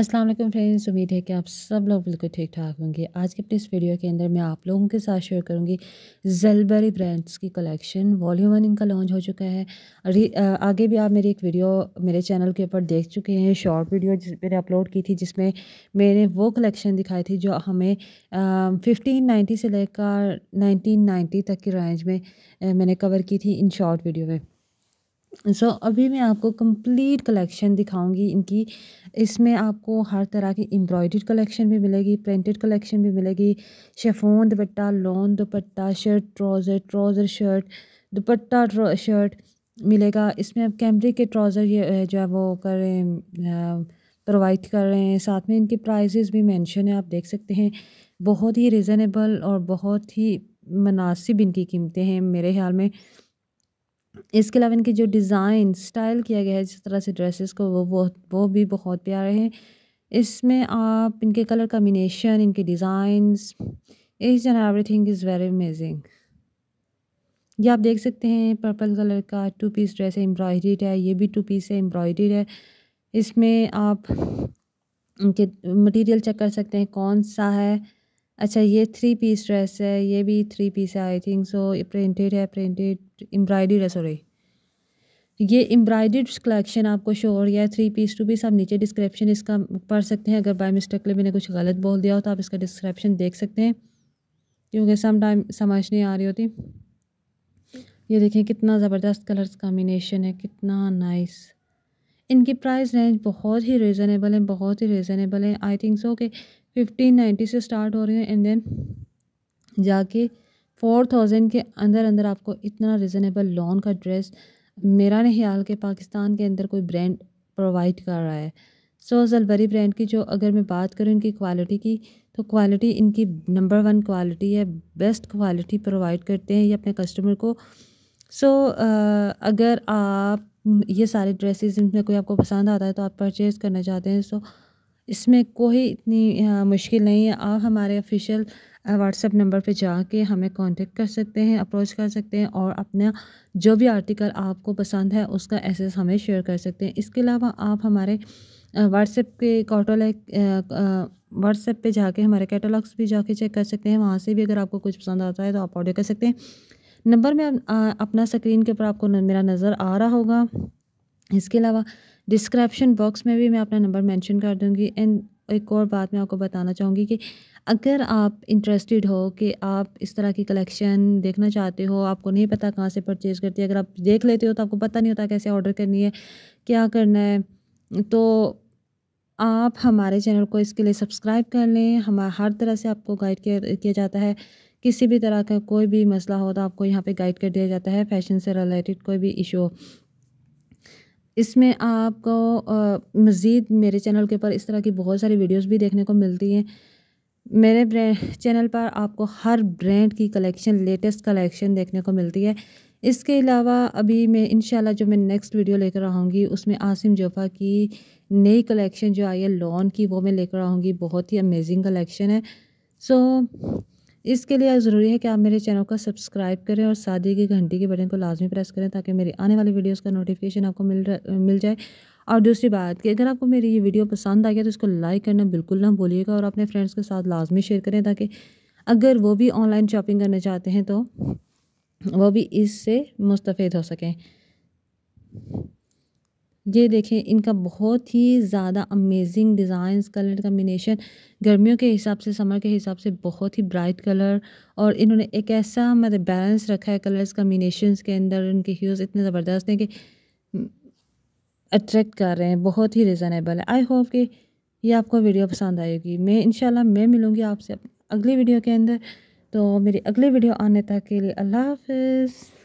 अस्सलाम वालेकुम फ्रेंड्स उम्मीद है कि आप सब लोग बिल्कुल ठीक ठाक होंगे आज की अपने इस वीडियो के अंदर मैं आप लोगों के साथ शेयर करूंगी जलबरी ब्रांड्स की कलेक्शन वॉल्यूम वन इनका लॉन्च हो चुका है आगे भी आप मेरी एक वीडियो मेरे चैनल के ऊपर देख चुके हैं शॉर्ट वीडियो जिस मैंने अपलोड की थी जिसमें मैंने वो कलेक्शन दिखाई थी जो हमें फिफ्टीन नाइन्टी से लेकर नाइनटीन नाइन्टी तक की रेंज में मैंने कवर की थी इन शॉर्ट वीडियो में सो so, अभी मैं आपको कंप्लीट कलेक्शन दिखाऊंगी इनकी इसमें आपको हर तरह की एम्ब्रॉयड कलेक्शन भी मिलेगी प्रिंटेड कलेक्शन भी मिलेगी chiffon dupatta lawn dupatta shirt trouser trouser shirt dupatta shirt मिलेगा इसमें आप कैमरे के ट्राउज़र ये जो है वो कर रहे हैं प्रोवाइड कर रहे हैं साथ में इनके प्राइजेज़ भी मैंशन है आप देख सकते हैं बहुत ही रिज़नेबल और बहुत ही मुनासिब इनकी कीमतें हैं मेरे ख्याल में इसके अलावा इनके जो डिज़ाइन स्टाइल किया गया है जिस तरह से ड्रेसेस को वो वो वो भी बहुत प्यारे हैं इसमें आप इनके कलर कम्बिनेशन इनके designs is and everything is very amazing ये आप देख सकते हैं पर्पल कलर का टू पीस ड्रेस है एम्ब्रॉयड है ये भी टू पीस है एम्ब्रॉयड है इसमें आप इनके मटेरियल चेक कर सकते हैं कौन सा है अच्छा ये थ्री पीस ड्रेस है ये भी थ्री पीस है आई थिंक सो प्रिंटेड है प्रिंटेड एम्ब्रॉयडर्ड है सॉरी ये एम्ब्रॉयडर्ड कलेक्शन आपको शो हो रहा है थ्री पीस टू पीस आप नीचे डिस्क्रिप्शन इसका पढ़ सकते हैं अगर बाई ले मैंने कुछ गलत बोल दिया हो तो आप इसका डिस्क्रिप्शन देख सकते हैं क्योंकि सम टाइम समझ नहीं आ रही होती ये देखें कितना ज़बरदस्त कलर्स कॉम्बिनेशन है कितना नाइस इनकी प्राइस रेंज बहुत ही रिजनेबल है बहुत ही रिजनेबल है आई थिंक सो के फिफ्टीन नाइन्टी से स्टार्ट हो रही है एंड देन जाके फोर थाउजेंड के अंदर अंदर आपको इतना रिजनेबल लॉन का ड्रेस मेरा नहीं हाल के पाकिस्तान के अंदर कोई ब्रांड प्रोवाइड कर रहा है सो so, जलबरी ब्रांड की जो अगर मैं बात करूँ इनकी क्वालिटी की तो क्वालिटी इनकी नंबर वन क्वालिटी है बेस्ट क्वालिटी प्रोवाइड करते हैं ये अपने कस्टमर को सो so, uh, अगर आप ये सारे ड्रेसेस इनमें कोई आपको पसंद आता है तो आप परचेज़ करना चाहते हैं सो so, इसमें कोई इतनी आ, मुश्किल नहीं है आप हमारे ऑफिशियल व्हाट्सएप नंबर पे जाके हमें कांटेक्ट कर सकते हैं अप्रोच कर सकते हैं और अपना जो भी आर्टिकल आपको पसंद है उसका एसेस हमें शेयर कर सकते हैं इसके अलावा आप हमारे व्हाट्सएप के कॉटोलैग व्हाट्सएप पे जाके हमारे कैटलॉग्स भी जाके चेक कर सकते हैं वहाँ से भी अगर आपको कुछ पसंद आता है तो आप ऑर्डर कर सकते हैं नंबर में अपना स्क्रीन के ऊपर आपको मेरा नज़र आ रहा होगा इसके अलावा डिस्क्रिप्शन बॉक्स में भी मैं अपना नंबर मेंशन कर दूंगी एंड एक और बात मैं आपको बताना चाहूँगी कि अगर आप इंटरेस्टेड हो कि आप इस तरह की कलेक्शन देखना चाहते हो आपको नहीं पता कहाँ से परचेज़ करती है अगर आप देख लेते हो तो आपको पता नहीं होता कैसे ऑर्डर करनी है क्या करना है तो आप हमारे चैनल को इसके लिए सब्सक्राइब कर लें हम हर तरह से आपको गाइड किया जाता है किसी भी तरह का कोई भी मसला हो तो आपको यहाँ पे गाइड कर दिया जाता है फैशन से रिलेटेड कोई भी इशू इसमें आपको मज़ीद मेरे चैनल के ऊपर इस तरह की बहुत सारी वीडियोस भी देखने को मिलती हैं मेरे चैनल पर आपको हर ब्रांड की कलेक्शन लेटेस्ट कलेक्शन देखने को मिलती है इसके अलावा अभी मैं इन जो मैं नेक्स्ट वीडियो लेकर आऊँगी उसमें आसिम जोफ़ा की नई कलेक्शन जो आई है लॉन की वो मैं लेकर आऊँगी बहुत ही अमेजिंग कलेक्शन है सो so, इसके लिए ज़रूरी है कि आप मेरे चैनल को सब्सक्राइब करें और शादी की घंटी के बटन को लाजमी प्रेस करें ताकि मेरी आने वाली वीडियोस का नोटिफिकेशन आपको मिल मिल जाए और दूसरी बात कि अगर आपको मेरी ये वीडियो पसंद आ गया तो इसको लाइक करना बिल्कुल ना भूलिएगा और अपने फ्रेंड्स के साथ लाजमी शेयर करें ताकि अगर वो भी ऑनलाइन शॉपिंग करना चाहते हैं तो वो भी इससे मुस्तफ़ हो सकें ये देखें इनका बहुत ही ज़्यादा अमेजिंग डिज़ाइंस कलर कम्बिनेशन गर्मियों के हिसाब से समर के हिसाब से बहुत ही ब्राइट कलर और इन्होंने एक ऐसा मतलब बैलेंस रखा है कलर्स कम्बिनेशन के अंदर उनके ह्यूज़ इतने ज़बरदस्त हैं कि अट्रैक्ट हम्म, कर रहे हैं बहुत ही रिजनेबल है आई होप कि ये आपको वीडियो पसंद आएगी मैं इन मैं मिलूँगी आपसे अगली वीडियो के अंदर तो मेरी अगली वीडियो आने तक के लिए अल्लाह हाफ